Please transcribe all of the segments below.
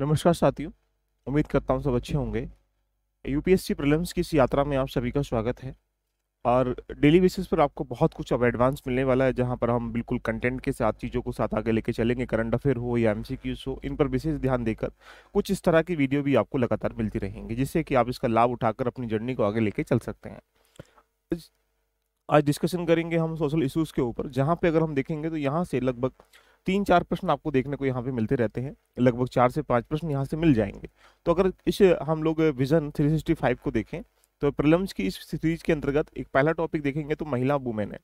नमस्कार साथियों उम्मीद करता हूँ सब अच्छे होंगे यूपीएससी प्रीलिम्स की इस यात्रा में आप सभी का स्वागत है और डेली बेसिस पर आपको बहुत कुछ अब एडवांस मिलने वाला है जहाँ पर हम बिल्कुल कंटेंट के साथ चीज़ों को साथ आगे लेके चलेंगे करंट अफेयर हो या एम हो इन पर विशेष ध्यान देकर कुछ इस तरह की वीडियो भी आपको लगातार मिलती रहेंगी जिससे कि आप इसका लाभ उठाकर अपनी जर्नी को आगे लेके चल सकते हैं आज डिस्कशन करेंगे हम सोशल इशूज़ के ऊपर जहाँ पर अगर हम देखेंगे तो यहाँ से लगभग तीन चार प्रश्न आपको देखने को यहाँ पे मिलते रहते हैं लगभग चार से पाँच प्रश्न यहाँ से मिल जाएंगे तो अगर इस हम लोग विजन 365 को देखें तो प्रलम्स की इस सीरीज के अंतर्गत एक पहला टॉपिक देखेंगे तो महिला वुमेन है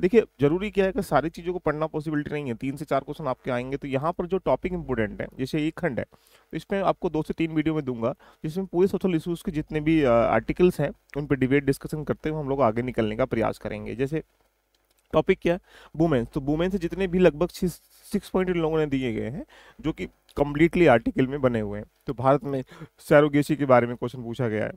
देखिए जरूरी क्या है कि सारी चीज़ों को पढ़ना पॉसिबिलिटी नहीं है तीन से चार क्वेश्चन आपके आएंगे तो यहाँ पर जो टॉपिक इंपोर्टेंट है जैसे एक खंड है तो इसमें आपको दो से तीन वीडियो में दूंगा जिसमें पूरे सोशल इशूज़ के जितने भी आर्टिकल्स हैं उन पर डिबेट डिस्कशन करते हुए हम लोग आगे निकलने का प्रयास करेंगे जैसे टॉपिक क्या है वुमेन्स तो वुमेन्स जितने भी लगभग सिक्स पॉइंट इन लोगों ने दिए गए हैं जो कि कम्प्लीटली आर्टिकल में बने हुए हैं तो भारत में सैरोगेसी के बारे में क्वेश्चन पूछा गया है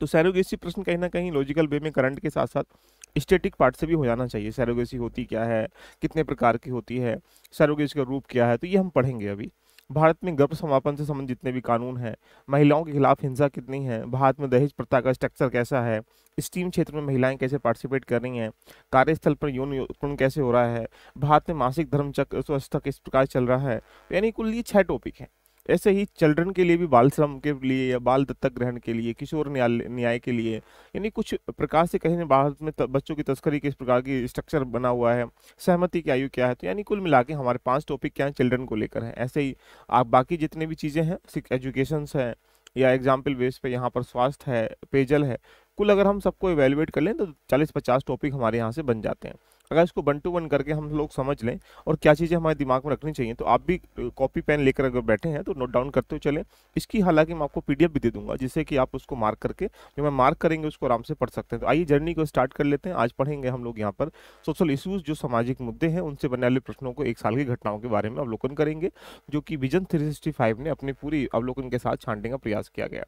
तो सैरोगेसी प्रश्न कहीं ना कहीं लॉजिकल वे में करंट के साथ साथ स्टेटिक पार्ट से भी हो जाना चाहिए सैरोगेसी होती क्या है कितने प्रकार की होती है सैरोगेसी का रूप क्या है तो ये हम पढ़ेंगे अभी भारत में गर्भ समापन से संबंधित जितने भी कानून हैं महिलाओं के खिलाफ हिंसा कितनी है भारत में दहेज प्रथा का स्ट्रक्चर कैसा है स्टीम क्षेत्र में महिलाएं कैसे पार्टिसिपेट कर रही हैं कार्यस्थल पर यौन उत्पीड़न कैसे हो रहा है भारत में मासिक धर्म चक्र स्वस्थ किस प्रकार चल रहा है तो यानी कुल ये छह टॉपिक हैं ऐसे ही चिल्ड्रन के लिए भी बाल श्रम के लिए या बाल दत्तक ग्रहण के लिए किशोर न्याय न्याय के लिए यानी कुछ प्रकार से कहीं भारत में बच्चों की तस्करी के इस प्रकार की स्ट्रक्चर बना हुआ है सहमति की आयु क्या है तो यानी कुल मिला के हमारे पाँच टॉपिक क्या हैं चिल्ड्रन को लेकर हैं ऐसे ही आप बाकी जितने भी चीज़ें हैं एजुकेशन है या एग्जाम्पल बेस पर यहाँ पर स्वास्थ्य है पेयजल है कुल अगर हम सबको एवेलुएट कर लें तो चालीस पचास टॉपिक हमारे यहाँ से बन जाते हैं अगर इसको वन टू वन करके हम लोग समझ लें और क्या चीज़ें हमारे दिमाग में रखनी चाहिए तो आप भी कॉपी पेन लेकर अगर बैठे हैं तो नोट डाउन करते हुए चले इसकी हालांकि मैं आपको पी भी दे दूंगा जिससे कि आप उसको मार्क करके जो मैं मार्क करेंगे उसको आराम से पढ़ सकते हैं तो आइए जर्नी को स्टार्ट कर लेते हैं आज पढ़ेंगे हम लोग यहाँ पर सोशल इशूज़ जो सामाजिक मुद्दे हैं उनसे बनने वाले प्रश्नों को एक साल की घटनाओं के बारे में अवलोकन करेंगे जो कि विजन थ्री ने अपने पूरी अवलोकन के साथ छांटने का प्रयास किया गया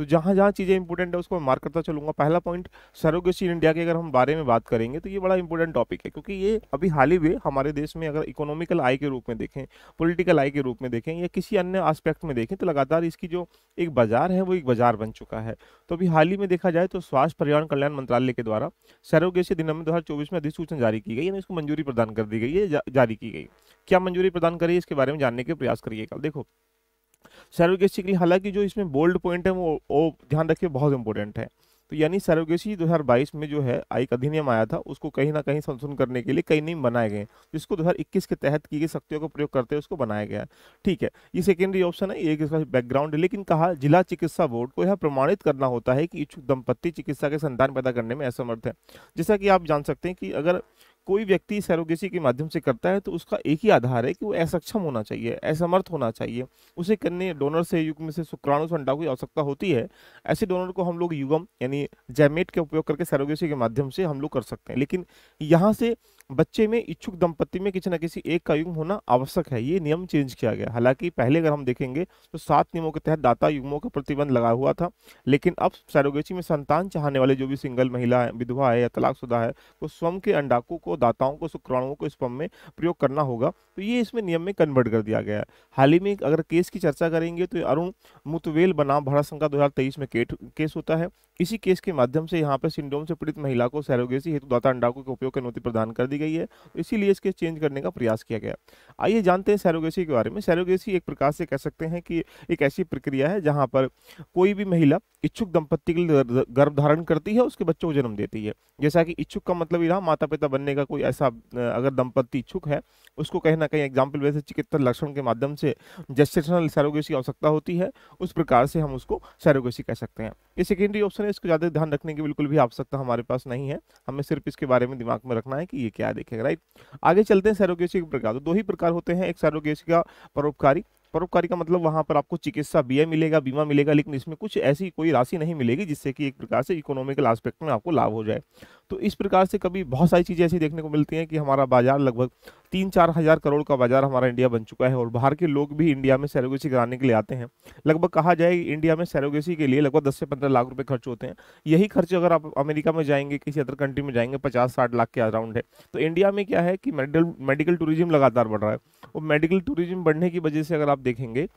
तो जहाँ जहाँ चीज़ें इंपॉर्टेंट है उसको मैं मार्क करता चलूंगा पहला पॉइंट सरोगेसी इंडिया के अगर हम बारे में बात करेंगे तो ये बड़ा इंपॉर्टेंट टॉपिक है क्योंकि ये अभी हाल ही में हमारे देश में अगर इकोनॉमिकल आय के रूप में देखें पोलिटिकल आय के रूप में देखें या किसी अन्य आस्पेक्ट में देखें तो लगातार इसकी जो एक बाजार है वो एक बाजार बन चुका है तो अभी हाल ही में देखा जाए तो स्वास्थ्य परिवार कल्याण मंत्रालय के द्वारा सरोगेसी में दो हज़ार चौबीस में अधिसूचना जारी की गई यानी उसको मंजूरी प्रदान कर दी गई है जारी की गई क्या मंजूरी प्रदान करिए इसके बारे में जानने के प्रयास करिए कल देखो सर्वगेसी के लिए हालांकि जो इसमें बोल्ड पॉइंट है वो, वो ध्यान रखिए बहुत इंपॉर्टेंट है तो यानी सर्वगेसी 2022 में जो है आयिक अधिनियम आया था उसको कहीं ना कहीं संशोधन करने के लिए कई नियम बनाए गए जिसको 2021 के तहत की गई शक्तियों का प्रयोग करते हुए उसको बनाया गया ठीक है ये सेकेंडरी ऑप्शन है ये इसका बैकग्राउंड है लेकिन कहा जिला चिकित्सा बोर्ड को यह प्रमाणित करना होता है कि इच्छुक दंपत्ति चिकित्सा के संतान पैदा करने में असमर्थ है जैसा कि आप जान सकते हैं कि अगर कोई व्यक्ति सरोगेसी के माध्यम से करता है तो उसका एक ही आधार है कि वो असक्षम होना चाहिए असमर्थ होना चाहिए उसे करने डोनर से युग में से शुक्राणु से अंडा की आवश्यकता होती है ऐसे डोनर को हम लोग युगम यानी जैमेट के उपयोग करके सरोगेसी के माध्यम से हम लोग कर सकते हैं लेकिन यहाँ से बच्चे में इच्छुक दंपति में किसी न किसी एक का युग्म होना आवश्यक है ये नियम चेंज किया गया हालांकि पहले अगर हम देखेंगे तो सात नियमों के तहत दाता युग्मों का प्रतिबंध लगा हुआ था लेकिन अब सैरोगेची में संतान चाहने वाले जो भी सिंगल महिला है विधवा है या तलाकशुदा है वो तो स्वयं के अंडाकू को दाताओं को शुक्राणुओं को स्पम में प्रयोग करना होगा तो ये इसमें नियम में कन्वर्ट कर दिया गया है हाल ही में अगर केस की चर्चा करेंगे तो अरुण मुतवेल बनाम भारत संघ का दो में केस होता है इसी केस के माध्यम से यहाँ पर सिंड्रोम से पीड़ित महिला को सैरोगेसी हेतु दाता अंडाकू के उपयोग की अनुमति प्रदान कर दी दी गई है तो इसीलिए इसके चेंज करने का प्रयास किया गया आइए जानते हैं सैरोगेसी के बारे में सैरोगेसी एक प्रकार से कह सकते हैं कि एक ऐसी प्रक्रिया है जहाँ पर कोई भी महिला इच्छुक दंपत्ति के लिए गर्भ धारण करती है उसके बच्चों को जन्म देती है जैसा कि इच्छुक का मतलब ही रहा माता पिता बनने का कोई ऐसा अगर दंपत्ति इच्छुक है उसको कहीं ना कहीं एग्जाम्पल वैसे चिकित्सा लक्षण के माध्यम से जेस्टेशनल सैरोगेसी आवश्यकता होती है उस प्रकार से हम उसको सैरोगेसी कह सकते हैं ये सेकेंडरी ऑप्शन है इसको ज़्यादा ध्यान रखने की बिल्कुल भी आवश्यकता हमारे पास नहीं है हमें सिर्फ इसके बारे में दिमाग में रखना है कि ये क्या क्या देखेगा राइट आगे चलते हैं सैरोगेसी के प्रकार तो दो ही प्रकार होते हैं एक सैरोगेसी का परोपकारी परोपकारी का मतलब वहां पर आपको चिकित्सा बीए मिलेगा बीमा मिलेगा लेकिन इसमें कुछ ऐसी कोई राशि नहीं मिलेगी जिससे कि एक प्रकार से इकोनॉमिकल आस्पेक्ट में आपको लाभ हो जाए तो इस प्रकार से कभी बहुत सारी चीज़ें ऐसी देखने को मिलती हैं कि हमारा बाजार लगभग तीन चार हज़ार करोड़ का बाजार हमारा इंडिया बन चुका है और बाहर के लोग भी इंडिया में सैरोगेसी कराने के लिए आते हैं लगभग कहा जाए कि इंडिया में सैरोगेसी के लिए लगभग दस से पंद्रह लाख रुपये खर्च होते हैं यही खर्च अगर आप अमेरिका में जाएंगे किसी अदर कंट्री में जाएंगे पचास साठ लाख के अराउंड है तो इंडिया में क्या है कि मेडिकल मेडिकल टूरिज्म लगातार बढ़ रहा है और मेडिकल टूरिज्म बढ़ने की वजह से अगर आप देखेंगे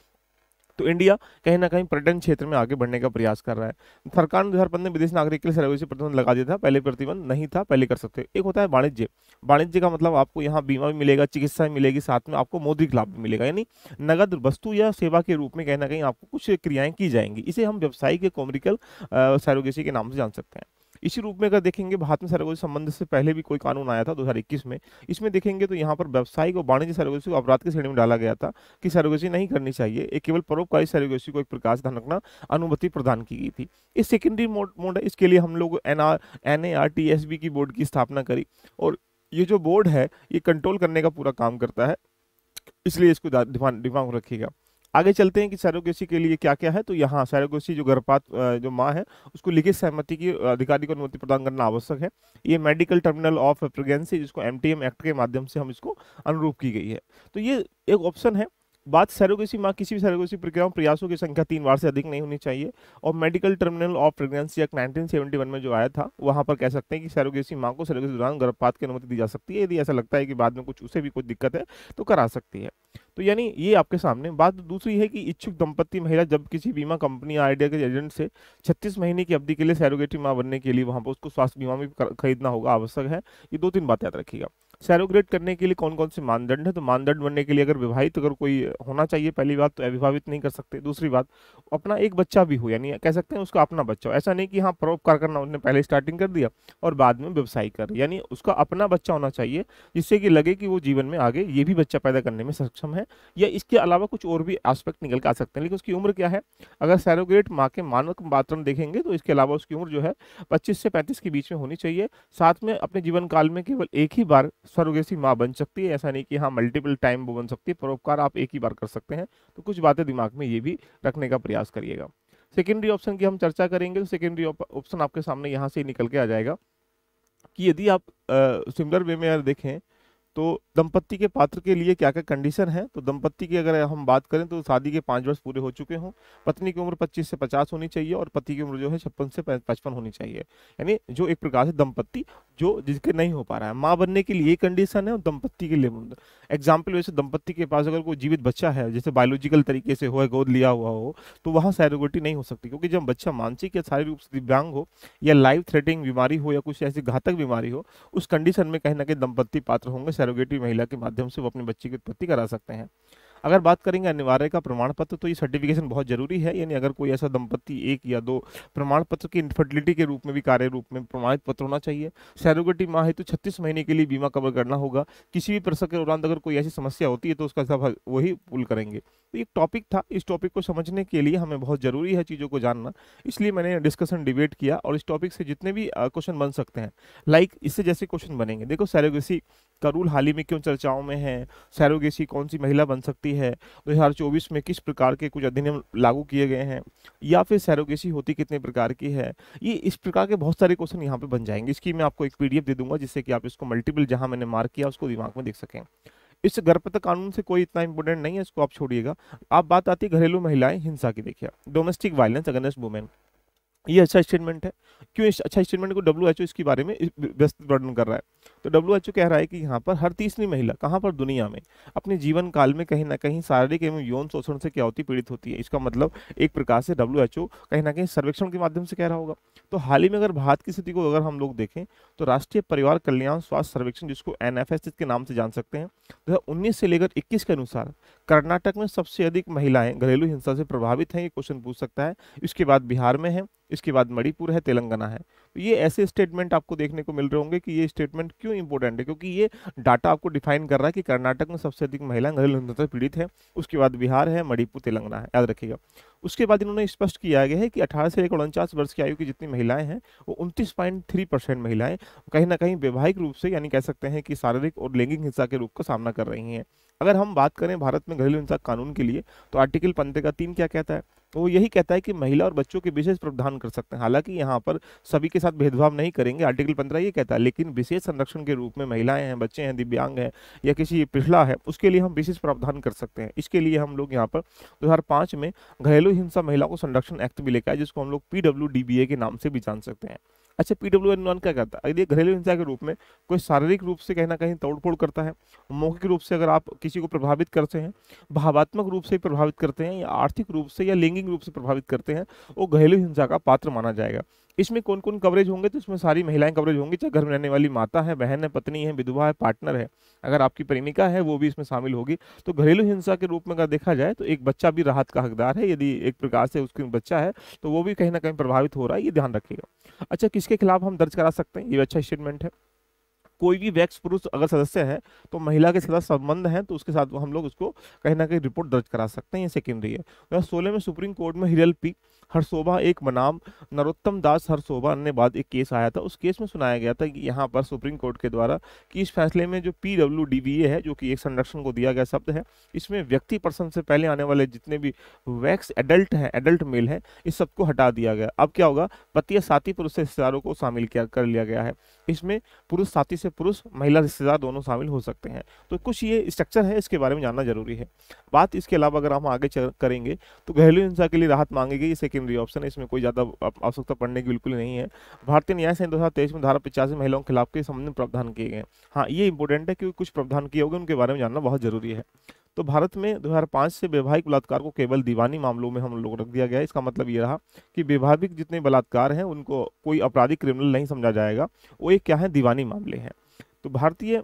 तो इंडिया कहीं ना कहीं पर्यटन क्षेत्र में आगे बढ़ने का प्रयास कर रहा है सरकार ने दो हज़ार पंद्रह में विदेश नागरिक के लिए सर्वे से प्रतिबंध लगा दिया था पहले प्रतिबंध नहीं था पहले कर सकते एक होता है वाणिज्य वाणिज्य का मतलब आपको यहाँ बीमा भी मिलेगा चिकित्सा भी मिलेगी साथ में आपको मौद्रिक लाभ भी मिलेगा यानी नगद वस्तु या सेवा के रूप में कहीं ना कहीं आपको कुछ क्रियाएं की जाएंगी इसे हम व्यवसायिक कॉमरिकल सैरोगेसी के नाम से जान सकते हैं इसी रूप में अगर देखेंगे भारत में सरोगेसी संबंध से पहले भी कोई कानून आया था दो में इसमें देखेंगे तो यहाँ पर व्यावसायिक और वाणिज्य सरोगेसी को अपराध की श्रेणी में डाला गया था कि सरोगेसी नहीं करनी चाहिए एक केवल परोपकारी सरोगेसी को एक प्रकार से रखना अनुमति प्रदान की गई थी इस सेकेंडरी मोड है इसके लिए हम लोग N R N A R T S B की बोर्ड की स्थापना करी और ये जो बोर्ड है ये कंट्रोल करने का पूरा काम करता है इसलिए इसको दिमाग रखिएगा आगे चलते हैं कि सैरोगेसी के लिए क्या क्या है तो यहाँ सैरोगेसी जो गर्भपात जो माँ है उसको लिखित सहमति की अधिकारी को अनुमति प्रदान करना आवश्यक है ये मेडिकल टर्मिनल ऑफ प्रेगनेंसी जिसको एम एक्ट के माध्यम से हम इसको अनुरूप की गई है तो ये एक ऑप्शन है बात सरोगेसी माँ किसी भी सरोगेसी प्रक्रिया में प्रयासों की संख्या तीन बार से अधिक नहीं होनी चाहिए और medical terminal of pregnancy act one में जो आया था वहाँ पर कह सकते हैं कि सरोगेसी माँ को सरोगेसी दौरान गर्भपात की अनुमति दी जा सकती है यदि ऐसा लगता है कि बाद में कुछ उसे भी कुछ दिक्कत है तो करा सकती है तो यानी ये आपके सामने बात दूसरी है कि इच्छुक दंपत्ति महिला जब किसी बीमा कंपनी या आइडिया के एजेंट से 36 महीने की अवधि के लिए सैरोगेटी माँ बनने के लिए वहाँ पर उसको स्वास्थ्य बीमा भी खरीदना होगा आवश्यक है ये दो तीन बात याद रखिएगा सैरोग्रेट करने के लिए कौन कौन से मानदंड है तो मानदंड बनने के लिए अगर विवाहित अगर कोई होना चाहिए पहली बात तो अविभावित नहीं कर सकते दूसरी बात अपना एक बच्चा भी हो यानी कह सकते हैं उसका अपना बच्चा हो ऐसा नहीं कि हाँ परोपकार करना उसने पहले स्टार्टिंग कर दिया और बाद में व्यवसाय कर यानी उसका अपना बच्चा होना चाहिए जिससे कि लगे कि वो जीवन में आगे ये भी बच्चा पैदा करने में सक्षम है या इसके अलावा कुछ और भी एस्पेक्ट निकल के आ सकते हैं लेकिन उसकी उम्र क्या है अगर सैरोग्रेट माँ के मानक बातरण देखेंगे तो इसके अलावा उसकी उम्र जो है पच्चीस से पैंतीस के बीच में होनी चाहिए साथ में अपने जीवन काल में केवल एक ही बार सरोगेसी माँ बन सकती है ऐसा नहीं कि हाँ मल्टीपल टाइम वो बन सकती है परोपकार आप एक ही बार कर सकते हैं तो कुछ बातें दिमाग में ये भी रखने का प्रयास करिएगा सेकेंडरी ऑप्शन की हम चर्चा करेंगे तो सेकेंडरी ऑप्शन आपके सामने यहाँ से निकल के आ जाएगा कि यदि आप सिमिलर वे में अगर देखें तो दंपत्ति के पात्र के लिए क्या क्या कंडीशन है तो दंपत्ति की अगर हम बात करें तो शादी के पाँच वर्ष पूरे हो चुके हों पत्नी की उम्र 25 से 50 होनी चाहिए और पति की उम्र जो है छप्पन से पचपन होनी चाहिए यानी जो एक प्रकार से दंपत्ति जो जिसके नहीं हो पा रहा है माँ बनने के लिए कंडीशन है और दंपत्ति के लिए एग्जाम्पल वैसे दंपत्ति के पास अगर कोई जीवित बच्चा है जैसे बायोलॉजिकल तरीके से हो गोद लिया हुआ हो तो वहाँ सैरोगोटी नहीं हो सकती क्योंकि जब बच्चा मानसिक या शारीरिक रूप से दिव्यांग हो या लाइफ थ्रेटिंग बीमारी हो या कुछ ऐसी घातक बीमारी हो उस कंडीशन में कहीं ना कहीं दंपत्ति पात्र होंगे सरोगेटिव महिला के माध्यम से वो अपने बच्चे की उत्पत्ति करा सकते हैं अगर बात करेंगे अनिवार्य का प्रमाण पत्र तो ये सर्टिफिकेशन बहुत जरूरी है यानी अगर कोई ऐसा दंपत्ति एक या दो प्रमाण पत्र की इनफर्टिलिटी के रूप में भी कार्य रूप में प्रमाणित पत्र होना चाहिए सैरोगेटिव माँ है तो 36 महीने के लिए बीमा कवर करना होगा किसी भी प्रसव के दौरान अगर कोई ऐसी समस्या होती है तो उसका सब वही पुल करेंगे तो एक टॉपिक था इस टॉपिक को समझने के लिए हमें बहुत ज़रूरी है चीज़ों को जानना इसलिए मैंने डिस्कशन डिबेट किया और इस टॉपिक से जितने भी क्वेश्चन बन सकते हैं लाइक इससे जैसे क्वेश्चन बनेंगे देखो सैरोगेसी करूल हाल ही में क्यों चर्चाओं में है सैरोगेसी कौन सी महिला बन सकती है 2024 में किस प्रकार के कुछ अधिनियम लागू किए गए हैं या फिर सैरोगेसी होती कितने प्रकार की है ये इस प्रकार के बहुत सारे क्वेश्चन यहाँ पे बन जाएंगे इसकी मैं आपको एक पी दे दूंगा जिससे कि आप इसको मल्टीपल जहाँ मैंने मार्क किया उसको दिमाग में देख सकें इस गर्भपत कानून से कोई इतना इंपॉर्टेंट नहीं है इसको आप छोड़िएगा आप बात आती है घरेलू महिलाएं हिंसा की देखिए डोमेस्टिक वायलेंस अगेंस्ट वुमेन ये अच्छा स्टेटमेंट है क्यों इस अच्छा स्टेटमेंट को डब्ल्यू एच ओ इसके बारे में व्यस्त वर्णन कर रहा है तो डब्ल्यू एच ओ कह रहा है कि यहाँ पर हर तीसरी महिला कहाँ पर दुनिया में अपने जीवन काल में कहीं ना कहीं शारीरिक एवं यौन शोषण से क्या होती पीड़ित होती है इसका मतलब एक प्रकार से डब्ल्यू एच ओ कहीं ना कहीं सर्वेक्षण के माध्यम से कह रहा होगा तो हाल ही में अगर भारत की स्थिति को अगर हम लोग देखें तो राष्ट्रीय परिवार कल्याण स्वास्थ्य सर्वेक्षण जिसको एन एफ एस के नाम से जान सकते हैं दो हज़ार उन्नीस से लेकर इक्कीस के अनुसार कर्नाटक में सबसे अधिक महिलाएं घरेलू हिंसा से प्रभावित हैं ये क्वेश्चन पूछ सकता है इसके बाद बिहार में है इसके बाद मणिपुर है तेलंगाना है तो ये ऐसे स्टेटमेंट आपको देखने को मिल रहे होंगे कि ये स्टेटमेंट क्यों इंपॉर्टेंट है क्योंकि ये डाटा आपको डिफाइन कर रहा है कि कर्नाटक में सबसे अधिक महिला घरेलू हिंसा से पीड़ित है उसके बाद बिहार है मणिपुर तेलंगाना है याद रखिएगा उसके बाद इन्होंने स्पष्ट किया गया है कि अठारह से लेकर उनचास वर्ष की आयु की जितनी महिलाएं हैं वो उनतीस पॉइंट थ्री परसेंट महिलाएं कहीं ना कहीं वैवाहिक रूप से यानी कह सकते हैं कि शारीरिक और लैंगिक हिंसा के रूप का सामना कर रही हैं अगर हम बात करें भारत में घरेलू हिंसा कानून के लिए तो आर्टिकल पंद्रह का तीन क्या कहता है तो वो यही कहता है कि महिला और बच्चों के विशेष प्रावधान कर सकते हैं हालांकि यहाँ पर सभी के साथ भेदभाव नहीं करेंगे आर्टिकल पंद्रह ये कहता है लेकिन विशेष संरक्षण के रूप में महिलाएं हैं बच्चे हैं दिव्यांग हैं या किसी पिछड़ा है उसके लिए हम विशेष प्रावधान कर सकते हैं इसके लिए हम लोग यहाँ पर दो में घरेलू हिंसा महिला को संरक्षण एक्ट भी लेकर आए जिसको हम लोग पी के नाम से भी जान सकते हैं अच्छा पीडब्ल्यू एन वन क्या करता है यदि घरेलू हिंसा के रूप में कोई शारीरिक रूप से कहीं ना कहीं तोड़फोड़ करता है मौखिक रूप से अगर आप किसी को प्रभावित करते हैं भावात्मक रूप से प्रभावित करते हैं या आर्थिक रूप से या लैंगिक रूप से प्रभावित करते हैं वो घरेलू हिंसा का पात्र माना जाएगा इसमें कौन कौन कवरेज होंगे तो इसमें सारी महिलाएं कवरेज होंगी चाहे घर में रहने वाली माता है बहन है पत्नी है विधवा है पार्टनर है अगर आपकी प्रेमिका है वो भी इसमें शामिल होगी तो घरेलू हिंसा के रूप में अगर देखा जाए तो एक बच्चा भी राहत का हकदार है यदि एक प्रकार से उसकी बच्चा है तो वो भी कहीं ना कहीं प्रभावित हो रहा है ये ध्यान रखिएगा अच्छा किसके खिलाफ हम दर्ज करा सकते हैं ये अच्छा स्टेटमेंट है कोई भी वैक्स पुरुष अगर सदस्य है तो महिला के साथ संबंध है तो उसके साथ हम लोग उसको कहीं ना कहीं रिपोर्ट दर्ज करा सकते हैं ये सेकेंडरी है दो सोलह में सुप्रीम कोर्ट में हिरल पी हरशोभा एक बनाम नरोत्तम दास हरशोभा ने बाद एक केस आया था उस केस में सुनाया गया था कि यहाँ पर सुप्रीम कोर्ट के द्वारा कि इस फैसले में जो P W D B A है जो कि एक संरक्षण को दिया गया शब्द है इसमें व्यक्ति पर्सन से पहले आने वाले जितने भी वैक्स एडल्ट हैं एडल्ट मेल हैं इस सबको हटा दिया गया अब क्या होगा पति या साथी पुरुष से रिश्तेदारों को शामिल किया कर लिया गया है इसमें पुरुष साथी से पुरुष महिला रिश्तेदार दोनों शामिल हो सकते हैं तो कुछ ये स्ट्रक्चर है इसके बारे में जानना जरूरी है बात इसके अलावा अगर हम आगे करेंगे तो घरेलू हिंसा के लिए राहत मांगेगी ये सेकेंडरी ऑप्शन है इसमें कोई ज़्यादा आवश्यकता पड़ने की बिल्कुल नहीं है भारतीय न्याय संहिता दो हज़ार में धारा पिचासी महिलाओं के खिलाफ के संबंध में प्रावधान किए गए हाँ ये इंपॉर्टेंट है क्योंकि कुछ प्रावधान किए होंगे उनके बारे में जानना बहुत जरूरी है तो भारत में 2005 से वैवाहिक बलात्कार को केवल दीवानी मामलों में हम लोग रख दिया गया इसका मतलब ये रहा कि वैवाहिक जितने बलात्कार हैं उनको कोई आपराधिक क्रिमिनल नहीं समझा जाएगा वो ये क्या है दीवानी मामले हैं तो भारतीय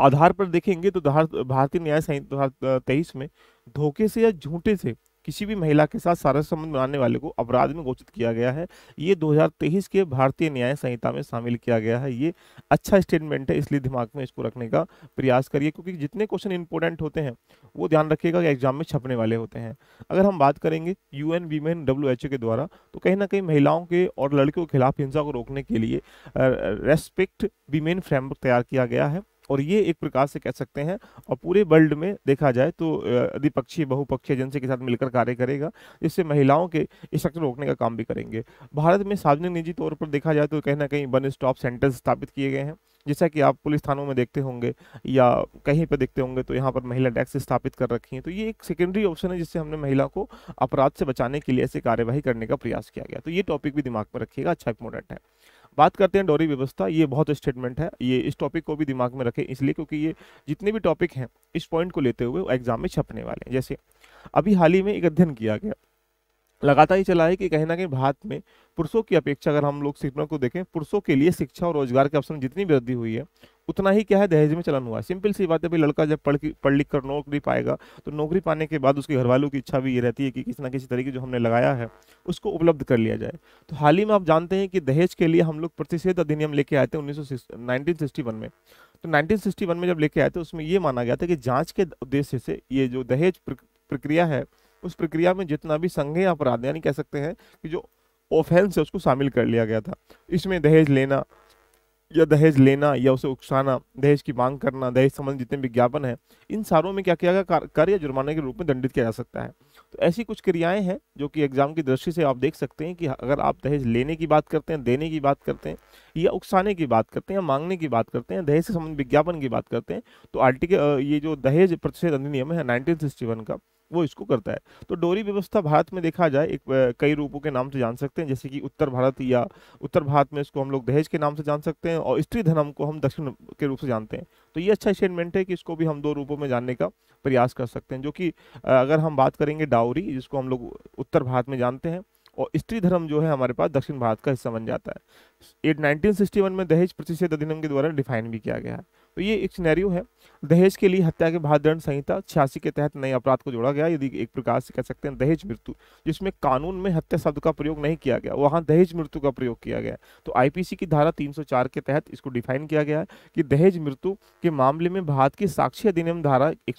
आधार पर देखेंगे तो भारतीय न्याय संहिता तेईस में धोखे से या झूठे से किसी भी महिला के साथ सारा संबंध बनाने वाले को अपराध में घोषित किया गया है ये 2023 के भारतीय न्याय संहिता में शामिल किया गया है ये अच्छा स्टेटमेंट है इसलिए दिमाग में इसको रखने का प्रयास करिए क्योंकि जितने क्वेश्चन इंपॉर्टेंट होते हैं वो ध्यान रखिएगा कि एग्जाम में छपने वाले होते हैं अगर हम बात करेंगे यू एन वीमेन डब्ल्यू के द्वारा तो कहीं ना कहीं महिलाओं के और लड़कियों के खिलाफ हिंसा को रोकने के लिए रेस्पेक्ट वीमेन फ्रेमवर्क तैयार किया गया है और ये एक प्रकार से कह सकते हैं और पूरे वर्ल्ड में देखा जाए तो द्विपक्षीय बहुपक्षीय एजेंसी के साथ मिलकर कार्य करेगा जिससे महिलाओं के स्ट्रक्चर रोकने का काम भी करेंगे भारत में सार्वजनिक निजी तौर पर देखा जाए तो कहीं ना कहीं वन स्टॉप सेंटर स्थापित किए गए हैं जैसा कि आप पुलिस थानों में देखते होंगे या कहीं पर देखते होंगे तो यहाँ पर महिला डेस्क स्थापित कर रखी हैं तो ये एक सेकेंडरी ऑप्शन है जिससे हमने महिला को अपराध से बचाने के लिए ऐसे कार्यवाही करने का प्रयास किया गया तो ये टॉपिक भी दिमाग में रखिएगा अच्छा इंपॉर्टेंट है बात करते हैं डोरी व्यवस्था ये बहुत स्टेटमेंट है ये इस टॉपिक को भी दिमाग में रखें इसलिए क्योंकि ये जितने भी टॉपिक हैं इस पॉइंट को लेते हुए एग्जाम में छपने वाले हैं जैसे अभी हाल ही में एक अध्ययन किया गया लगातार ही चला है कि कहीं ना कहीं भारत में पुरुषों की अपेक्षा अगर हम लोग शिक्षकों को देखें पुरुषों के लिए शिक्षा और रोजगार के अवसर में जितनी वृद्धि हुई है उतना ही क्या है दहेज में चलन हुआ है सिंपल सी बात है भाई लड़का जब पढ़ पढ़ लिख कर नौकरी पाएगा तो नौकरी पाने के बाद उसके घर वालों की इच्छा भी ये रहती है कि किसी ना किसी तरीके जो हमने लगाया है उसको उपलब्ध कर लिया जाए तो हाल ही में आप जानते हैं कि दहेज के लिए हम लोग प्रतिषेध अधिनियम लेके आए थे उन्नीस सौ में तो नाइनटीन में जब लेके आए थे उसमें ये माना गया था कि जाँच के उद्देश्य से ये जो दहेज प्रक्रिया है उस प्रक्रिया में जितना भी संघे अपराध यानी कह सकते हैं कि जो ऑफेंस है उसको शामिल कर लिया गया था इसमें दहेज लेना या दहेज लेना या उसे उकसाना दहेज की मांग करना दहेज संबंधित जितने विज्ञापन है इन सारों में क्या किया गया कर या जुर्माने के रूप में दंडित किया जा सकता है तो ऐसी कुछ क्रियाएं हैं जो कि एग्जाम की दृष्टि से आप देख सकते हैं कि अगर आप दहेज लेने की बात करते हैं देने की बात करते हैं या उकसाने की बात करते हैं या मांगने की बात करते हैं दहेज से संबंध विज्ञापन की बात करते हैं तो आर्टिकल ये जो दहेज प्रतिषेध अधिनियम है नाइनटीन का वो इसको करता है तो डोरी व्यवस्था भारत में देखा जाए एक कई रूपों के नाम से जान सकते हैं जैसे कि उत्तर भारत या उत्तर भारत में इसको हम लोग दहेज के नाम से जान सकते हैं और स्त्री धर्म को हम दक्षिण के रूप से जानते हैं तो ये अच्छा स्टेटमेंट है कि इसको भी हम दो रूपों में जानने का प्रयास कर सकते हैं जो कि अगर हम बात करेंगे डाउरी जिसको हम लोग उत्तर भारत में जानते हैं और स्त्री धर्म जो है हमारे पास दक्षिण भारत का हिस्सा बन जाता है एट 1961 में दहेज प्रतिषेध अधिनियम के द्वारा डिफाइन भी किया गया है तो ये एक सिनेरियो है दहेज के लिए हत्या के भारदंड संहिता छियासी के तहत नए अपराध को जोड़ा गया यदि एक प्रकार से कह सकते हैं दहेज मृत्यु जिसमें कानून में हत्या शब्द का प्रयोग नहीं किया गया वहाँ दहेज मृत्यु का प्रयोग किया गया तो आईपीसी की धारा 304 के तहत इसको डिफाइन किया गया है कि दहेज मृत्यु के मामले में भारत की साक्षी अधिनियम धारा एक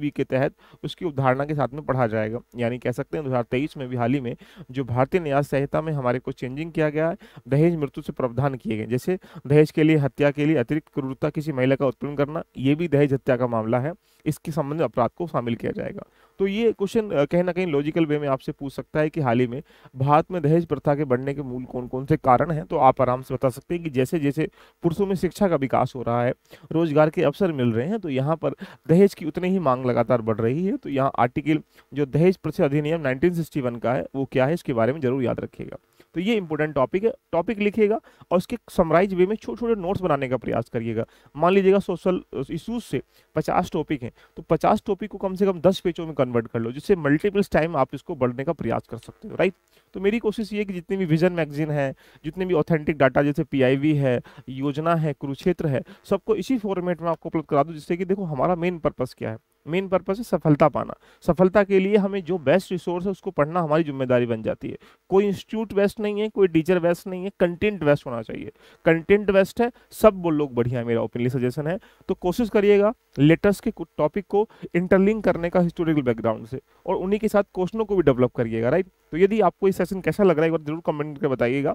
बी के तहत उसकी उदाहरणा के साथ में पढ़ा जाएगा यानी कह सकते हैं दो में भी हाल ही में जो भारतीय न्याय संहिता में हमारे को चेंजिंग किया गया है दहेज मृत्यु से प्रावधान किए गए जैसे दहेज के लिए हत्या के लिए अतिरिक्त क्रूरता किसी महिला महिला का उत्पीड़न करना ये भी दहेज हत्या का मामला है इसके संबंध अपराध को शामिल किया जाएगा तो ये क्वेश्चन कहीं ना कहीं लॉजिकल वे में आपसे पूछ सकता है कि हाल ही में भारत में दहेज प्रथा के बढ़ने के मूल कौन कौन से कारण हैं तो आप आराम से बता सकते हैं कि जैसे जैसे पुरुषों में शिक्षा का विकास हो रहा है रोजगार के अवसर मिल रहे हैं तो यहाँ पर दहेज की उतनी ही मांग लगातार बढ़ रही है तो यहाँ आर्टिकल जो दहेज प्रथा अधिनियम नाइनटीन का है वो क्या है इसके बारे में जरूर याद रखिएगा तो ये इंपॉर्टेंट टॉपिक है टॉपिक लिखिएगा और उसके समराइज वे में छोटे छोटे नोट्स बनाने का प्रयास करिएगा मान लीजिएगा सोशल इशूज से पचास टॉपिक हैं तो पचास टॉपिक को कम से कम दस पेजों में कन्वर्ट कर लो जिससे मल्टीपल्स टाइम आप इसको बढ़ने का प्रयास कर सकते हो राइट तो मेरी कोशिश ये कि जितने भी विजन मैगजीन है जितने भी ऑथेंटिक डाटा जैसे पी है योजना है कुरुक्षेत्र है सबको इसी फॉर्मेट में आपको उपलब्ध करा दो जिससे कि देखो हमारा मेन पर्पज़ क्या है मेन पर्पज है सफलता पाना सफलता के लिए हमें जो बेस्ट रिसोर्स है उसको पढ़ना हमारी जिम्मेदारी बन जाती है कोई इंस्टीट्यूट बेस्ट नहीं है कोई टीचर बेस्ट नहीं है कंटेंट बेस्ट होना चाहिए कंटेंट बेस्ट है सब वो लोग बढ़िया मेरा ओपनली सजेशन है तो कोशिश करिएगा लेटेस्ट के टॉपिक को इंटरलिंक करने का हिस्टोरिकल बैकग्राउंड से और उन्हीं के साथ क्वेश्चनों को भी डेवलप करिएगा राइट तो यदि आपको ये सेशन कैसा लग रहा है एक बार जरूर कमेंट करके बताइएगा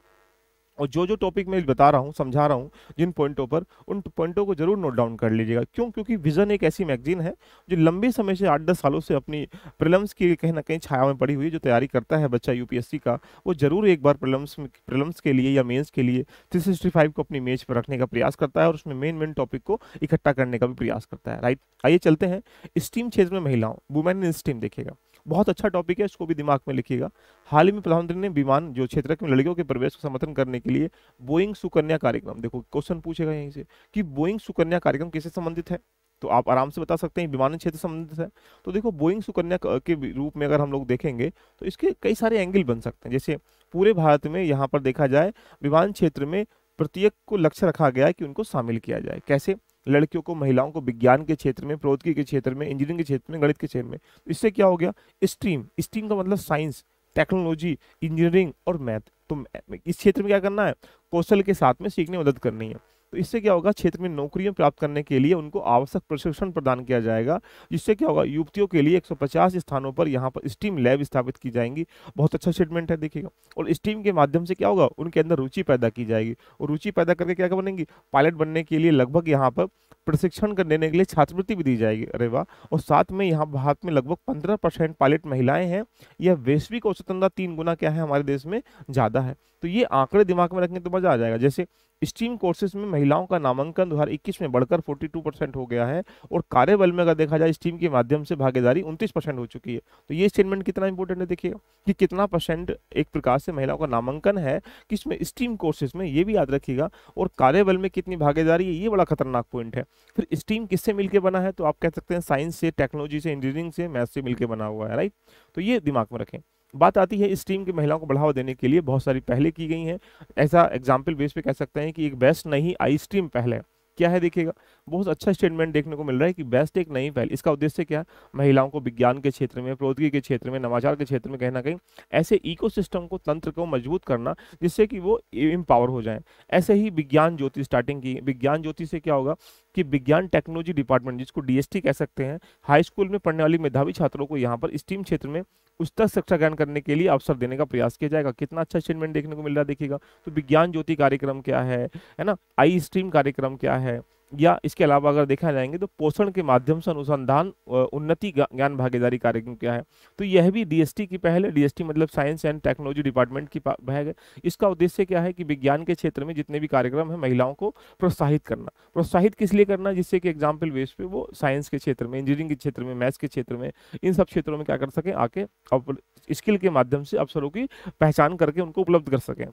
और जो जो टॉपिक मैं बता रहा हूँ समझा रहा हूँ जिन पॉइंटों पर उन पॉइंटों को जरूर नोट डाउन कर लीजिएगा क्यों क्योंकि विजन एक ऐसी मैगजीन है जो लंबे समय से आठ दस सालों से अपनी प्रिलम्स की कहीं ना कहीं छाया में पड़ी हुई जो तैयारी करता है बच्चा यूपीएससी का वो जरूर एक बार प्रिलम्स प्रिलम्स के लिए या मेन्स के लिए थ्री को अपनी मेज पर रखने का प्रयास करता है और उसमें मेन मेन टॉपिक को इकट्ठा करने का भी प्रयास करता है राइट आइए चलते हैं स्टीम क्षेत्र में महिलाओं वुमेन इन स्टीम देखेगा बहुत अच्छा टॉपिक है इसको भी दिमाग में लिखिएगा हाल ही में प्रधानमंत्री ने विमान जो क्षेत्र में लड़कियों के प्रवेश को समर्थन करने के लिए बोइंग सुकन्या कार्यक्रम देखो क्वेश्चन पूछेगा यहीं से कि बोइंग सुकन्या कार्यक्रम किससे संबंधित है तो आप आराम से बता सकते हैं विमान क्षेत्र संबंधित है तो देखो बोइंग सुकन्या के रूप में अगर हम लोग देखेंगे तो इसके कई सारे एंगल बन सकते हैं जैसे पूरे भारत में यहाँ पर देखा जाए विमान क्षेत्र में प्रत्येक को लक्ष्य रखा गया है कि उनको शामिल किया जाए कैसे लड़कियों को महिलाओं को विज्ञान के क्षेत्र में प्रौद्योगिकी के क्षेत्र में इंजीनियरिंग के क्षेत्र में गणित के क्षेत्र में तो इससे क्या हो गया स्ट्रीम स्ट्रीम का मतलब साइंस टेक्नोलॉजी इंजीनियरिंग और मैथ तो इस क्षेत्र में क्या करना है कौशल के साथ में सीखने में मदद करनी है तो इससे क्या होगा क्षेत्र में नौकरियां प्राप्त करने के लिए उनको आवश्यक प्रशिक्षण प्रदान किया जाएगा जिससे क्या होगा युवतियों के लिए 150 स्थानों पर यहाँ पर स्टीम लैब स्थापित की जाएंगी बहुत अच्छा स्टेटमेंट है देखिएगा और स्टीम के माध्यम से क्या होगा उनके अंदर रुचि पैदा की जाएगी और रुचि पैदा करके क्या बनेंगी पायलट बनने के लिए लगभग यहाँ पर प्रशिक्षण कर देने के लिए छात्रवृत्ति भी दी जाएगी अरे वाह और साथ में यहाँ भारत में लगभग पंद्रह परसेंट पायलट महिलाएं हैं यह वैश्विक औसतन तीन गुना क्या है हमारे देश में ज़्यादा है तो ये आंकड़े दिमाग में रखने तो मज़ा आ जाएगा जैसे स्ट्रीम कोर्सेज में महिलाओं का नामांकन 2021 में बढ़कर 42 परसेंट हो गया है और कार्यबल में अगर देखा जाए स्ट्रीम के माध्यम से भागीदारी 29 परसेंट हो चुकी है तो ये स्टेटमेंट कितना इंपॉर्टेंट है देखिए कि कितना परसेंट एक प्रकार से महिलाओं का नामांकन है किसमें स्ट्रीम कोर्सेज में ये भी याद रखिएगा और कार्यबल में कितनी भागीदारी है ये बड़ा खतरनाक पॉइंट है फिर स्ट्रीम किससे मिलकर बना है तो आप कह सकते हैं साइंस से टेक्नोलॉजी से इंजीनियरिंग से मैथ से मिलकर बना हुआ है राइट तो ये दिमाग में रखें बात आती है इस टीम की महिलाओं को बढ़ावा देने के लिए बहुत सारी पहले की गई हैं ऐसा एग्जाम्पल बेस पे कह सकते हैं कि एक बेस्ट नहीं आई स्टीम पहले क्या है देखिएगा बहुत अच्छा स्टेटमेंट देखने को मिल रहा है कि बेस्ट एक नई पहल इसका उद्देश्य क्या है महिलाओं को विज्ञान के क्षेत्र में प्रौद्योगिकी के क्षेत्र में नवाचार के क्षेत्र में कहीं ना कहीं ऐसे इकोसिस्टम को तंत्र को मजबूत करना जिससे कि वो एम्पावर हो जाए ऐसे ही विज्ञान ज्योति स्टार्टिंग की विज्ञान ज्योति से क्या होगा कि विज्ञान टेक्नोलॉजी डिपार्टमेंट जिसको डीएसटी कह सकते हैं हाई स्कूल में पढ़ने वाली मेधावी छात्रों को यहाँ पर स्टीम क्षेत्र में उच्चतर शिक्षा ग्रहण करने के लिए अवसर देने का प्रयास किया जाएगा कितना अच्छा अचीवमेंट देखने को मिल रहा है देखिएगा तो विज्ञान ज्योति कार्यक्रम क्या है है ना आई स्ट्रीम कार्यक्रम क्या है या इसके अलावा अगर देखा जाएंगे तो पोषण के माध्यम से अनुसंधान उन्नति ज्ञान भागीदारी कार्यक्रम क्या है तो यह भी डीएसटी की पहले डीएसटी मतलब साइंस एंड टेक्नोलॉजी डिपार्टमेंट की पहल है इसका उद्देश्य क्या है कि विज्ञान के क्षेत्र में जितने भी कार्यक्रम है महिलाओं को प्रोत्साहित करना प्रोत्साहित किस लिए करना जिससे कि एग्जाम्पल बेस पे वो साइंस के क्षेत्र में इंजीनियरिंग के क्षेत्र में मैथ्स के क्षेत्र में इन सब क्षेत्रों में क्या कर सकें आके स्किल के माध्यम से अवसरों की पहचान करके उनको उपलब्ध कर सकें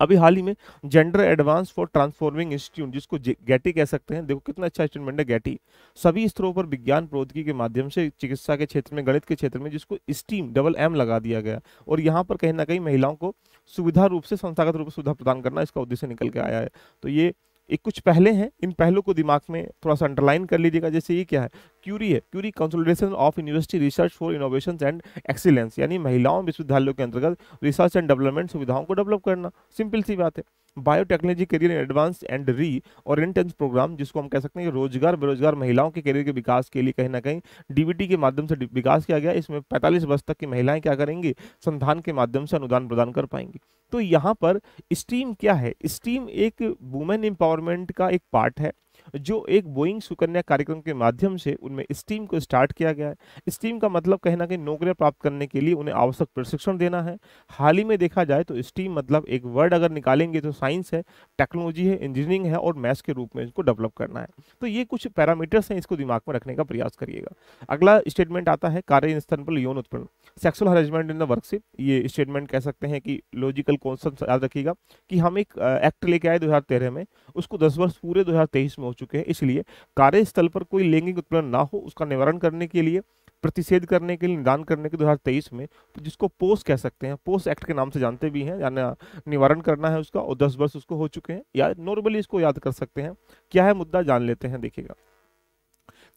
अभी हाल ही में gender advance for transforming institute जिसको गैटी कह सकते हैं देखो कितना अच्छा स्टेटमेंट है गैटी सभी स्तरों पर विज्ञान प्रौद्योगिकी के माध्यम से चिकित्सा के क्षेत्र में गणित के क्षेत्र में जिसको स्टीम डबल एम लगा दिया गया और यहाँ पर कहीं ना कहीं महिलाओं को सुविधा रूप से संस्थागत रूप से सुविधा प्रदान करना इसका उद्देश्य निकल के आया है तो ये एक कुछ पहले हैं इन पहलों को दिमाग में थोड़ा सा अंडरलाइन कर लीजिएगा जैसे ये क्या है क्यूरी है CURIE consolidation of university research for innovation and excellence यानी महिलाओं विश्वविद्यालयों के अंतर्गत रिसर्च एंड डेवलपमेंट सुविधाओं को डेवलप करना सिंपल सी बात है biotechnology career advance and re और इंटेंस प्रोग्राम जिसको हम कह सकते हैं कि रोजगार बेरोजगार महिलाओं के करियर के विकास के लिए कहीं ना कहीं डीबीटी के माध्यम से विकास किया गया इसमें 45 वर्ष तक की महिलाएं क्या करेंगी संधान के माध्यम से अनुदान प्रदान कर पाएंगी तो यहाँ पर स्टीम क्या है स्टीम एक वुमेन एम्पावरमेंट का एक पार्ट है जो एक बोइंग सुकन्या कार्यक्रम के माध्यम से उनमें स्टीम को स्टार्ट किया गया है स्टीम का मतलब कहना कि नौकरियां प्राप्त करने के लिए उन्हें आवश्यक प्रशिक्षण देना है हाल ही में देखा जाए तो स्टीम मतलब एक वर्ड अगर निकालेंगे तो साइंस है टेक्नोलॉजी है इंजीनियरिंग है और मैथ्स के रूप में इसको डेवलप करना है तो ये कुछ पैरामीटर्स हैं इसको दिमाग में रखने का प्रयास करिएगा अगला स्टेटमेंट आता है कार्य स्थल पर यौन उत्पन्न sexual harassment in the workship ये स्टेटमेंट कह सकते हैं कि लॉजिकल कॉन्सेप्ट याद रखिएगा कि हम एक एक्ट लेके आए दो में उसको दस वर्ष पूरे दो में हो चुके हैं इसलिए कार्यस्थल पर कोई लैंगिक उत्पीड़न ना हो उसका निवारण करने के लिए प्रतिषेध करने के लिए निदान करने के 2023 में जिसको पोस कह सकते हैं पोस एक्ट के नाम से जानते भी हैं यानी निवारण करना है उसका और दस वर्ष उसको हो चुके हैं या नॉर्मली इसको याद कर सकते हैं क्या है मुद्दा जान लेते हैं देखिएगा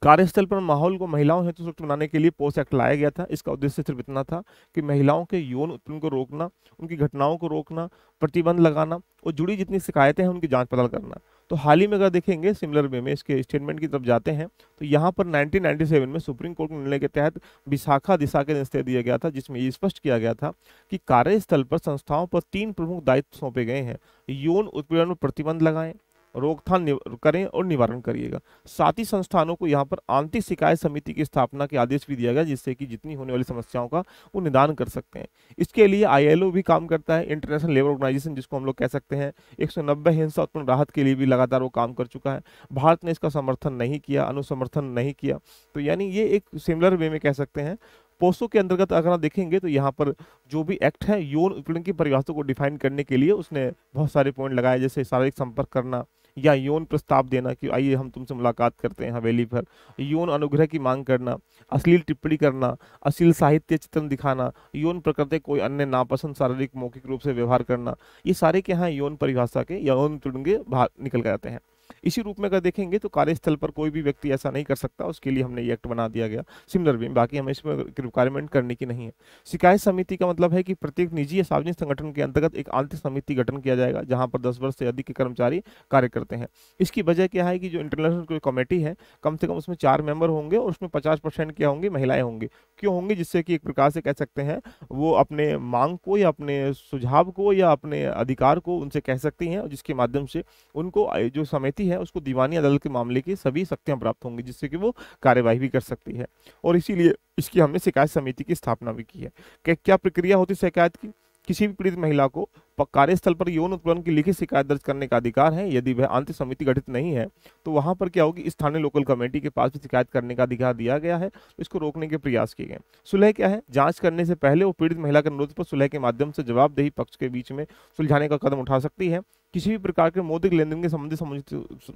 कार्यस्थल पर माहौल को महिलाओं हेतु सुरक्षित बनाने के लिए पोस्ट एक्ट लाया गया था इसका उद्देश्य सिर्फ इतना था कि महिलाओं के यौन उत्पीड़न को रोकना उनकी घटनाओं को रोकना प्रतिबंध लगाना और जुड़ी जितनी शिकायतें हैं उनकी जांच पड़ताल करना तो हाल ही में अगर देखेंगे सिमिलर वे में इसके स्टेटमेंट की तरफ जाते हैं तो यहाँ पर 1997 में सुप्रीम कोर्ट के निर्णय के तहत विशाखा दिशा के निर्देश दिया गया था जिसमें ये स्पष्ट किया गया था कि कार्यस्थल पर संस्थाओं पर तीन प्रमुख दायित्व सौंपे गए हैं यौन उत्पीड़न पर प्रतिबंध लगाएं रोकथाम करें और निवारण करिएगा साथ ही संस्थानों को यहाँ पर आंतरिक शिकायत समिति की स्थापना के आदेश भी दिया गया जिससे कि जितनी होने वाली समस्याओं का वो निदान कर सकते हैं इसके लिए आईएलओ भी काम करता है इंटरनेशनल लेबर ऑर्गेनाइजेशन जिसको हम लोग कह सकते हैं एक हिंसा उत्पन्न राहत के लिए भी लगातार वो काम कर चुका है भारत ने इसका समर्थन नहीं किया अनुसमर्थन नहीं किया तो यानी ये एक सिमिलर वे में कह सकते हैं पोसो के अंतर्गत अगर आप देखेंगे तो यहाँ पर जो भी एक्ट है यौन उत्पीड़न की परिभाषा को डिफाइन करने के लिए उसने बहुत सारे पॉइंट लगाए जैसे शारीरिक संपर्क करना या यौन प्रस्ताव देना कि आइए हम तुमसे मुलाकात करते हैं हवेली पर यौन अनुग्रह की मांग करना अश्लील टिप्पणी करना अश्लील साहित्य चित्रण दिखाना यौन प्रकृति कोई अन्य नापसंद शारीरिक मौखिक रूप से व्यवहार करना ये सारे के यहाँ यौन परिभाषा के यौन बाहर निकल जाते हैं इसी रूप में अगर देखेंगे तो कार्यस्थल पर कोई भी व्यक्ति ऐसा नहीं कर सकता उसके लिए हमने ये एक्ट बना दिया गया सिमिलर भी बाकी हमें इसमें रिक्वायरमेंट करने की नहीं है शिकायत समिति का मतलब है कि प्रत्येक निजी या सार्वजनिक संगठन के अंतर्गत एक आंतरिक समिति गठन किया जाएगा जहाँ पर दस वर्ष से अधिक के कर्मचारी कार्य करते हैं इसकी वजह क्या है कि जो इंटरनेशनल कमेटी है कम से कम उसमें चार मेंबर होंगे और उसमें पचास परसेंट क्या होंगे महिलाएं होंगी क्यों होंगी जिससे कि एक प्रकार से कह सकते हैं वो अपने मांग को या अपने सुझाव को या अपने अधिकार को उनसे कह सकती हैं जिसके माध्यम से उनको जो समिति समिति है उसको दीवानी अदालत के मामले की सभी शक्तियाँ प्राप्त होंगी जिससे कि वो कार्यवाही भी कर सकती है और इसीलिए इसकी हमने शिकायत समिति की स्थापना भी की है क्या प्रक्रिया होती शिकायत की किसी भी पीड़ित महिला को कार्यस्थल पर यौन उत्पीड़न की लिखित शिकायत दर्ज करने का अधिकार है यदि वह अंत समिति गठित नहीं है तो वहां पर क्या होगी स्थानीय लोकल कमेटी के पास भी शिकायत करने का अधिकार दिया गया है तो इसको रोकने के प्रयास किए गए सुलह क्या है जांच करने से पहले वो पीड़ित महिला के अनुरोध पर सुलह के माध्यम से जवाबदेही पक्ष के बीच में सुलझाने का कदम उठा सकती है किसी भी प्रकार के मौद्रिक लेन के संबंधित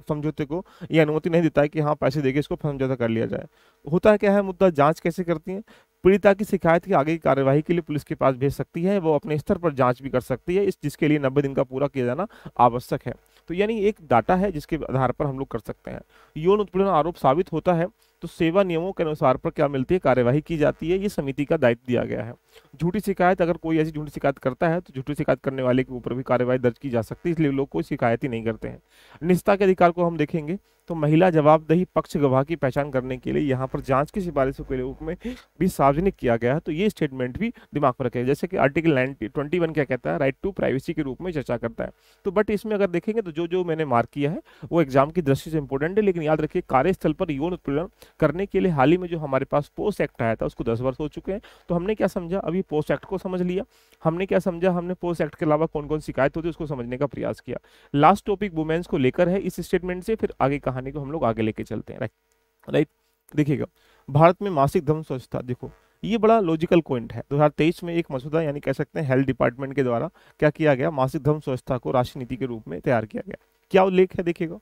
समझौते को यह अनुमति नहीं देता है कि हाँ पैसे देके इसको समझौता कर लिया जाए होता है क्या है मुद्दा जांच कैसे करती है पीड़िता की शिकायत की आगे की कार्यवाही के लिए पुलिस के पास भेज सकती है वो अपने स्तर पर जांच भी कर सकती है इस जिसके लिए नब्बे दिन का पूरा किया जाना आवश्यक है तो यानी एक डाटा है जिसके आधार पर हम लोग कर सकते हैं यौन उत्पीड़न आरोप साबित होता है तो सेवा नियमों के अनुसार पर क्या मिलती है कार्यवाही की जाती है ये समिति का दायित्व दिया गया है झूठी शिकायत अगर कोई ऐसी झूठी शिकायत करता है तो झूठी शिकायत करने वाले के ऊपर भी कार्यवाही दर्ज की जा सकती है इसलिए लोग कोई शिकायत ही नहीं करते हैं निष्ठा के अधिकार को हम देखेंगे तो महिला जवाबदेही पक्ष गवाह की पहचान करने के लिए यहाँ पर जांच की सिफारिशों के रूप में भी सार्वजनिक किया गया है तो ये स्टेटमेंट भी दिमाग में रखेगा जैसे कि आर्टिकल नाइनटी ट्वेंटी वन क्या कहता है राइट टू प्राइवेसी के रूप में चर्चा करता है तो बट इसमें अगर देखेंगे तो जो जो मैंने मार्क किया है वो एग्जाम की दृष्टि से इंपॉर्टेंट है लेकिन याद रखिए कार्यस्थल पर यौन उत्पीड़न करने के लिए हाल ही में जो हमारे पास पोस्ट एक्ट आया था उसको दस वर्ष हो चुके हैं तो हमने क्या समझा अभी पोस्ट एक्ट को समझ लिया हमने क्या समझा हमने पोस्ट एक्ट के अलावा कौन कौन शिकायत होती है उसको समझने का प्रयास किया लास्ट टॉपिक वुमेन्स को लेकर है इस स्टेटमेंट से फिर आगे कहानी को हम लोग आगे लेके चलते हैं राइट राइट देखिएगा भारत में मासिक धर्म स्वच्छता देखो ये बड़ा लॉजिकल पॉइंट है 2023 में एक मसूदा यानी कह सकते हैं हेल्थ डिपार्टमेंट के द्वारा क्या किया गया मासिक धर्म स्वच्छता को राष्ट्रीय नीति के रूप में तैयार किया गया क्या उल्लेख है देखिएगा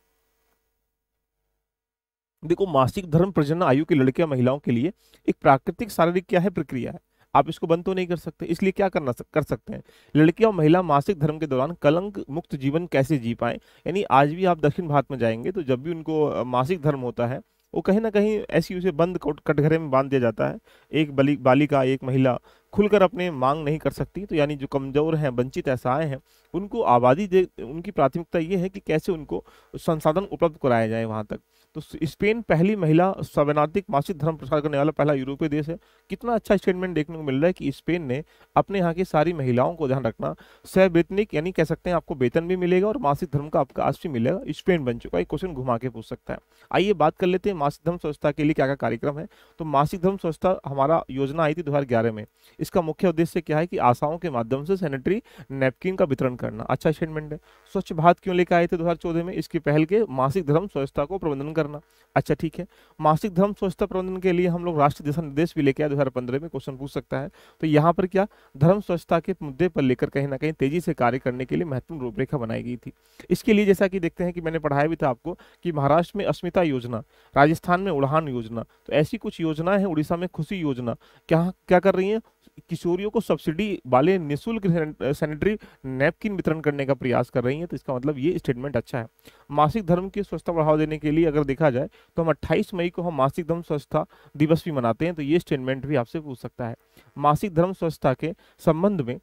देखो मासिक धर्म प्रजनन आयु की लड़कियां महिलाओं के लिए एक प्राकृतिक शारीरिक क्या है प्रक्रिया है आप इसको बंद तो नहीं कर सकते इसलिए क्या करना सक, कर सकते हैं लड़की और महिला मासिक धर्म के दौरान कलंक मुक्त जीवन कैसे जी पाए यानी आज भी आप दक्षिण भारत में जाएंगे तो जब भी उनको मासिक धर्म होता है वो कहीं ना कहीं ऐसी उसे बंद कटघरे में बांध दिया जाता है एक बलि बालिका एक महिला खुलकर अपने मांग नहीं कर सकती तो यानी जो कमज़ोर हैं वंचित आए हैं उनको आबादी दे उनकी प्राथमिकता ये है कि कैसे उनको संसाधन उपलब्ध कराया जाए वहाँ तक तो स्पेन पहली महिला सवैनातिक मासिक धर्म प्रसार करने वाला पहला यूरोपीय देश है कितना अच्छा स्टेटमेंट देखने को मिल रहा है कि स्पेन ने अपने यहाँ की सारी महिलाओं को ध्यान रखना सवेतनिक यानी कह सकते हैं आपको वेतन भी मिलेगा और मासिक धर्म का आपका आज भी मिलेगा स्पेन बन चुका है क्वेश्चन घुमा के पूछ सकता है आइए बात कर लेते हैं मासिक धर्म स्वच्छता के लिए क्या क्या कार्यक्रम है तो मासिक धर्म स्वच्छता हमारा योजना आई थी दो में इसका मुख्य उद्देश्य क्या है कि आशाओं के माध्यम से सैनिटरी नेपकिन का वितरण करना अच्छा स्टेटमेंट है स्वच्छ भारत क्यों लेकर आए थे दो में इसकी पहल के मासिक धर्म स्वच्छता को प्रबंधन करना अच्छा ठीक है मासिक धर्म स्वच्छता प्रबंधन के लिए हम लोग राष्ट्रीय दिशा निर्देश भी लेके आए दो में क्वेश्चन पूछ सकता है तो यहाँ पर क्या धर्म स्वच्छता के मुद्दे पर लेकर कहीं ना कहीं तेजी से कार्य करने के लिए महत्वपूर्ण रूपरेखा बनाई गई थी इसके लिए जैसा कि देखते हैं कि मैंने पढ़ाया भी था आपको कि महाराष्ट्र में अस्मिता योजना राजस्थान में उड़ान योजना तो ऐसी कुछ योजनाएं हैं उड़ीसा में खुशी योजना क्या क्या कर रही है किशोरियों को सब्सिडी वाले निःशुल्क सैनिटरी नैपकिन वितरण करने का प्रयास कर रही हैं तो इसका मतलब ये स्टेटमेंट अच्छा है मासिक धर्म की स्वच्छता बढ़ावा देने के लिए अगर देखा जाए तो हम 28 मई को हम मासिक धर्म स्वच्छता दिवस भी मनाते हैं तो ये स्टेटमेंट भी आपसे पूछ सकता है मासिक धर्म स्वच्छता के संबंध में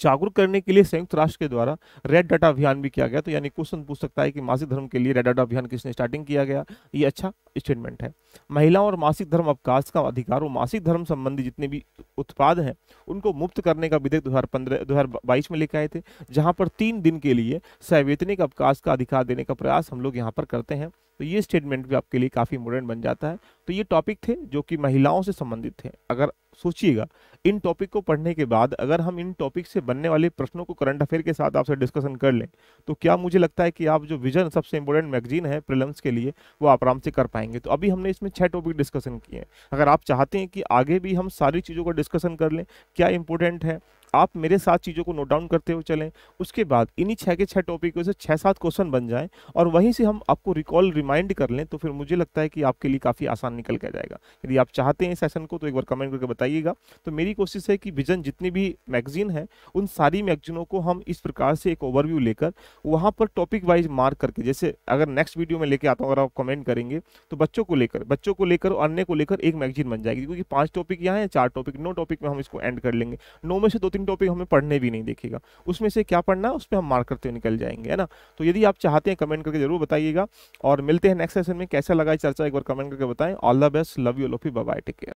जागरूक करने के लिए संयुक्त राष्ट्र के द्वारा रेड डाटा अभियान भी किया गया तो यानी क्वेश्चन पूछ सकता है कि मासिक धर्म के लिए रेड डाटा अभियान किसने स्टार्टिंग किया गया ये अच्छा स्टेटमेंट है महिलाओं और मासिक धर्म अवकाश का अधिकार और मासिक धर्म संबंधी जितने भी उत्पाद हैं उनको मुफ्त करने का विधेयक दो हज़ार पंद्रह में लेकर आए थे जहाँ पर तीन दिन के लिए सैवेतनिक अवकाश का अधिकार देने का प्रयास हम लोग यहाँ पर करते हैं तो ये स्टेटमेंट भी आपके लिए काफ़ी इम्पोर्टेंट बन जाता है तो ये टॉपिक थे जो कि महिलाओं से संबंधित थे अगर सोचिएगा इन टॉपिक को पढ़ने के बाद अगर हम इन टॉपिक से बनने वाले प्रश्नों को करंट अफेयर के साथ आपसे डिस्कशन कर लें तो क्या मुझे लगता है कि आप जो विजन सबसे इंपॉर्टेंट मैगजीन है प्रिलम्स के लिए वो आप आराम से कर पाएंगे तो अभी हमने इसमें छह टॉपिक डिस्कशन किए हैं अगर आप चाहते हैं कि आगे भी हम सारी चीज़ों का डिस्कशन कर लें क्या इंपॉर्टेंट है आप मेरे साथ चीज़ों को नोट डाउन करते हुए चलें उसके बाद इन्हीं छः के छः टॉपिकों से छः सात क्वेश्चन बन जाएं और वहीं से हम आपको रिकॉल रिमाइंड कर लें तो फिर मुझे लगता है कि आपके लिए काफ़ी आसान निकल के जाएगा यदि आप चाहते हैं सेशन को तो एक बार कमेंट करके बताइएगा तो मेरी कोशिश है कि विजन जितनी भी मैगजीन है उन सारी मैगजीनों को हम इस प्रकार से एक ओवरव्यू लेकर वहाँ पर टॉपिक वाइज मार्क करके जैसे अगर नेक्स्ट वीडियो में लेके आता हूँ अगर आप कमेंट करेंगे तो बच्चों को लेकर बच्चों को लेकर और अन्य को लेकर एक मैगजीन बन जाएगी क्योंकि पाँच टॉपिक यहाँ हैं चार टॉपिक नौ टॉपिक में हम इसको एंड कर लेंगे नौ में से दो तीन टॉपिक हमें पढ़ने भी नहीं देखेगा उसमें से क्या पढ़ना है उस पर हम मार्क करते हुए निकल जाएंगे है ना तो यदि आप चाहते हैं कमेंट करके जरूर बताइएगा और मिलते हैं नेक्स्ट सेशन में कैसा लगा चर्चा एक बार कमेंट करके बताएं all the best love you लोफी बाय टेक केयर